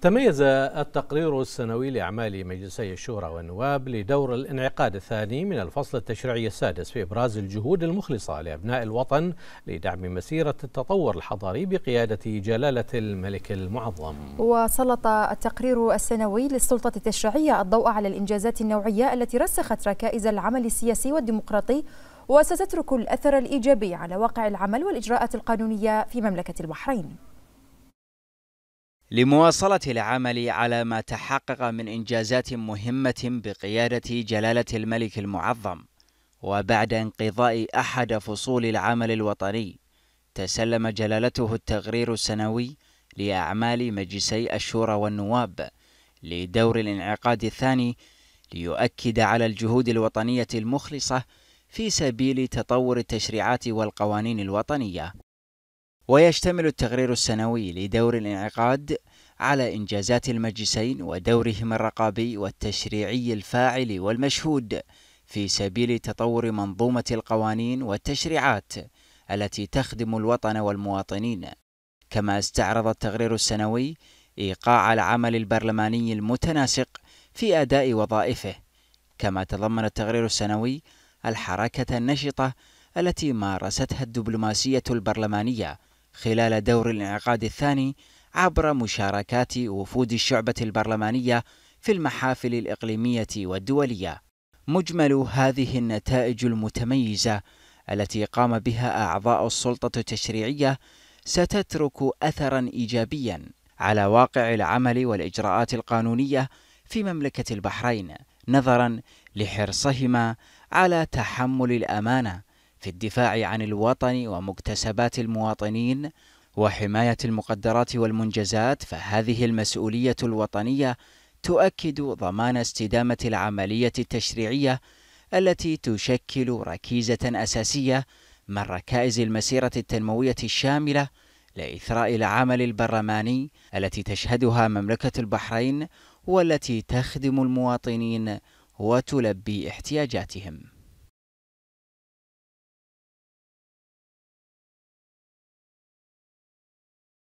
تميز التقرير السنوي لأعمال مجلسي الشورى والنواب لدور الانعقاد الثاني من الفصل التشريعي السادس في إبراز الجهود المخلصة لأبناء الوطن لدعم مسيرة التطور الحضاري بقيادة جلالة الملك المعظم وسلط التقرير السنوي للسلطة التشريعية الضوء على الإنجازات النوعية التي رسخت ركائز العمل السياسي والديمقراطي وستترك الأثر الإيجابي على واقع العمل والإجراءات القانونية في مملكة البحرين لمواصلة العمل على ما تحقق من إنجازات مهمة بقيادة جلالة الملك المعظم وبعد انقضاء أحد فصول العمل الوطني تسلم جلالته التقرير السنوي لأعمال مجلسي الشورى والنواب لدور الانعقاد الثاني ليؤكد على الجهود الوطنية المخلصة في سبيل تطور التشريعات والقوانين الوطنية ويشتمل التقرير السنوي لدور الانعقاد على إنجازات المجلسين ودورهما الرقابي والتشريعي الفاعل والمشهود في سبيل تطور منظومة القوانين والتشريعات التي تخدم الوطن والمواطنين كما استعرض التقرير السنوي إيقاع العمل البرلماني المتناسق في أداء وظائفه كما تضمن التقرير السنوي الحركة النشطة التي مارستها الدبلوماسية البرلمانية خلال دور الانعقاد الثاني عبر مشاركات وفود الشعبة البرلمانية في المحافل الإقليمية والدولية. مجمل هذه النتائج المتميزة التي قام بها أعضاء السلطة التشريعية ستترك أثرا إيجابيا على واقع العمل والإجراءات القانونية في مملكة البحرين نظرا لحرصهما على تحمل الأمانة في الدفاع عن الوطن ومكتسبات المواطنين وحماية المقدرات والمنجزات فهذه المسؤولية الوطنية تؤكد ضمان استدامة العملية التشريعية التي تشكل ركيزة أساسية من ركائز المسيرة التنموية الشاملة لإثراء العمل البرلماني التي تشهدها مملكة البحرين والتي تخدم المواطنين وتلبي احتياجاتهم